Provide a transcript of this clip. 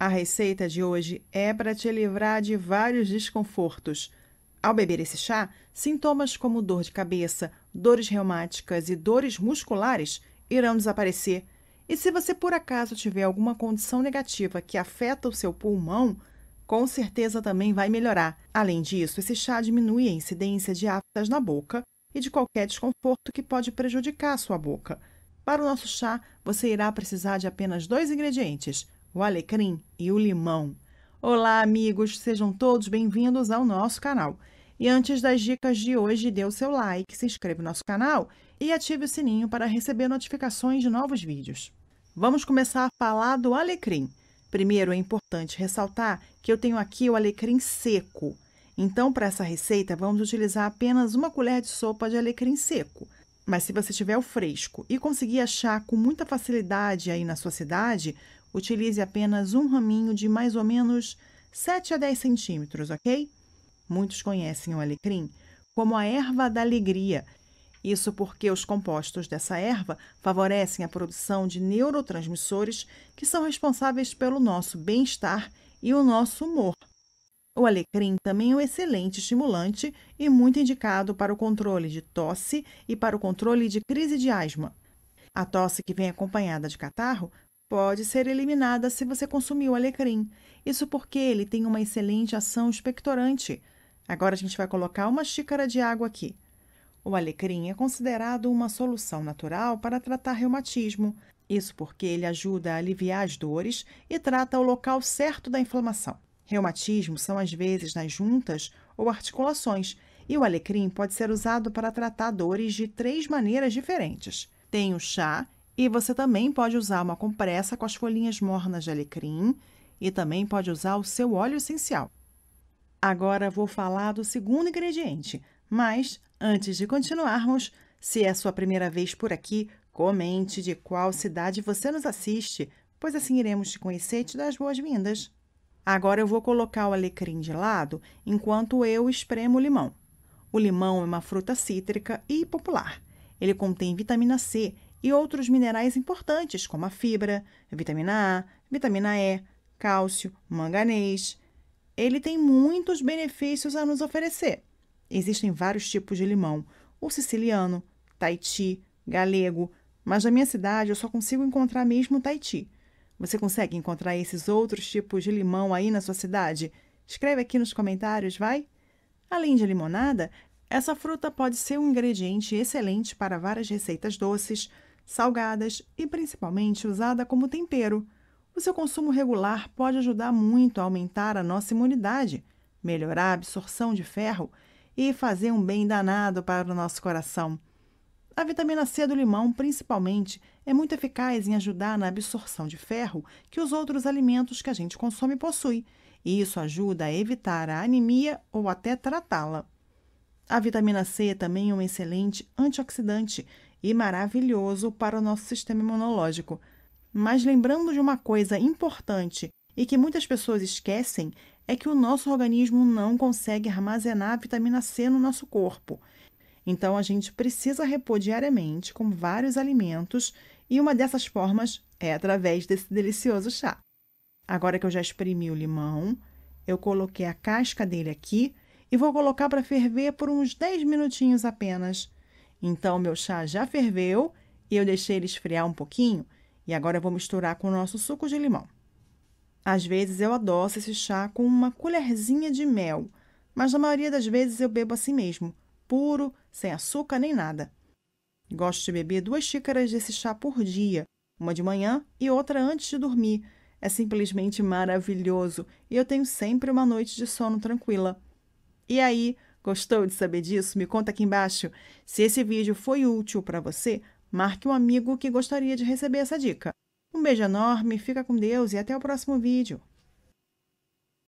A receita de hoje é para te livrar de vários desconfortos. Ao beber esse chá, sintomas como dor de cabeça, dores reumáticas e dores musculares irão desaparecer. E se você por acaso tiver alguma condição negativa que afeta o seu pulmão, com certeza também vai melhorar. Além disso, esse chá diminui a incidência de aftas na boca e de qualquer desconforto que pode prejudicar a sua boca. Para o nosso chá, você irá precisar de apenas dois ingredientes o alecrim e o limão. Olá, amigos, sejam todos bem-vindos ao nosso canal. E antes das dicas de hoje, dê o seu like, se inscreva no nosso canal e ative o sininho para receber notificações de novos vídeos. Vamos começar a falar do alecrim. Primeiro, é importante ressaltar que eu tenho aqui o alecrim seco. Então, para essa receita, vamos utilizar apenas uma colher de sopa de alecrim seco. Mas se você tiver o fresco e conseguir achar com muita facilidade aí na sua cidade, Utilize apenas um raminho de mais ou menos 7 a 10 centímetros, ok? Muitos conhecem o alecrim como a erva da alegria. Isso porque os compostos dessa erva favorecem a produção de neurotransmissores que são responsáveis pelo nosso bem-estar e o nosso humor. O alecrim também é um excelente estimulante e muito indicado para o controle de tosse e para o controle de crise de asma. A tosse que vem acompanhada de catarro pode ser eliminada se você consumiu alecrim. Isso porque ele tem uma excelente ação expectorante. Agora a gente vai colocar uma xícara de água aqui. O alecrim é considerado uma solução natural para tratar reumatismo. Isso porque ele ajuda a aliviar as dores e trata o local certo da inflamação. Reumatismo são às vezes nas juntas ou articulações, e o alecrim pode ser usado para tratar dores de três maneiras diferentes. Tem o chá, e você também pode usar uma compressa com as folhinhas mornas de alecrim e também pode usar o seu óleo essencial. Agora vou falar do segundo ingrediente, mas antes de continuarmos, se é sua primeira vez por aqui, comente de qual cidade você nos assiste, pois assim iremos te conhecer e te dar as boas-vindas. Agora eu vou colocar o alecrim de lado enquanto eu espremo o limão. O limão é uma fruta cítrica e popular. Ele contém vitamina C e outros minerais importantes, como a fibra, vitamina A, vitamina E, cálcio, manganês. Ele tem muitos benefícios a nos oferecer. Existem vários tipos de limão: o siciliano, Tahiti, galego, mas na minha cidade eu só consigo encontrar mesmo Tahiti. Você consegue encontrar esses outros tipos de limão aí na sua cidade? Escreve aqui nos comentários, vai? Além de limonada, essa fruta pode ser um ingrediente excelente para várias receitas doces, salgadas e principalmente usada como tempero. O seu consumo regular pode ajudar muito a aumentar a nossa imunidade, melhorar a absorção de ferro e fazer um bem danado para o nosso coração. A vitamina C do limão, principalmente, é muito eficaz em ajudar na absorção de ferro que os outros alimentos que a gente consome possuem, e isso ajuda a evitar a anemia ou até tratá-la. A vitamina C é também um excelente antioxidante e maravilhoso para o nosso sistema imunológico. Mas lembrando de uma coisa importante e que muitas pessoas esquecem é que o nosso organismo não consegue armazenar a vitamina C no nosso corpo. Então a gente precisa repor diariamente com vários alimentos e uma dessas formas é através desse delicioso chá. Agora que eu já espremi o limão, eu coloquei a casca dele aqui e vou colocar para ferver por uns 10 minutinhos apenas. Então, meu chá já ferveu e eu deixei ele esfriar um pouquinho e agora eu vou misturar com o nosso suco de limão. Às vezes eu adoço esse chá com uma colherzinha de mel, mas na maioria das vezes eu bebo assim mesmo, puro, sem açúcar nem nada. Gosto de beber duas xícaras desse chá por dia, uma de manhã e outra antes de dormir. É simplesmente maravilhoso e eu tenho sempre uma noite de sono tranquila. E aí, Gostou de saber disso? Me conta aqui embaixo. Se esse vídeo foi útil para você, marque um amigo que gostaria de receber essa dica. Um beijo enorme, fica com Deus e até o próximo vídeo.